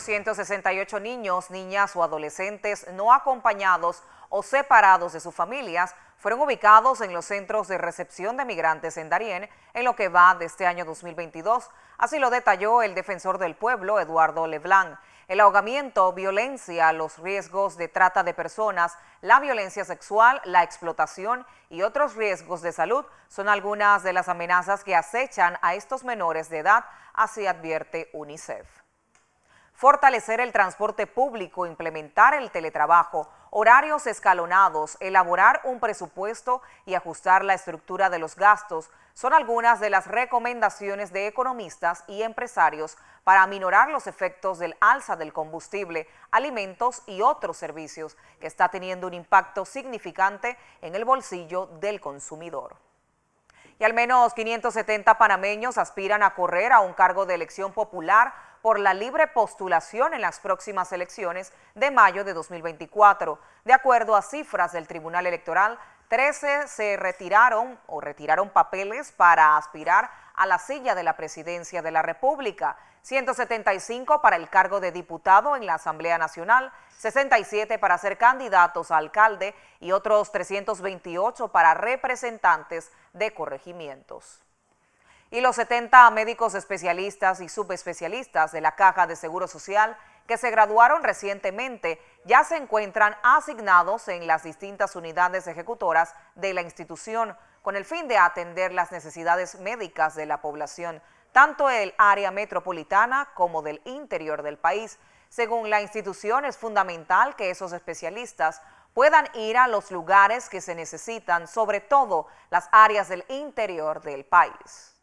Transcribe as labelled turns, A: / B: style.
A: 168 niños, niñas o adolescentes no acompañados o separados de sus familias fueron ubicados en los centros de recepción de migrantes en Darién en lo que va de este año 2022. Así lo detalló el defensor del pueblo, Eduardo Leblanc. El ahogamiento, violencia, los riesgos de trata de personas, la violencia sexual, la explotación y otros riesgos de salud son algunas de las amenazas que acechan a estos menores de edad, así advierte UNICEF fortalecer el transporte público, implementar el teletrabajo, horarios escalonados, elaborar un presupuesto y ajustar la estructura de los gastos son algunas de las recomendaciones de economistas y empresarios para aminorar los efectos del alza del combustible, alimentos y otros servicios que está teniendo un impacto significante en el bolsillo del consumidor y al menos 570 panameños aspiran a correr a un cargo de elección popular por la libre postulación en las próximas elecciones de mayo de 2024, de acuerdo a cifras del Tribunal Electoral 13 se retiraron o retiraron papeles para aspirar a la silla de la presidencia de la República, 175 para el cargo de diputado en la Asamblea Nacional, 67 para ser candidatos a alcalde y otros 328 para representantes de corregimientos y los 70 médicos especialistas y subespecialistas de la Caja de Seguro Social que se graduaron recientemente ya se encuentran asignados en las distintas unidades ejecutoras de la institución con el fin de atender las necesidades médicas de la población, tanto del área metropolitana como del interior del país. Según la institución, es fundamental que esos especialistas puedan ir a los lugares que se necesitan, sobre todo las áreas del interior del país.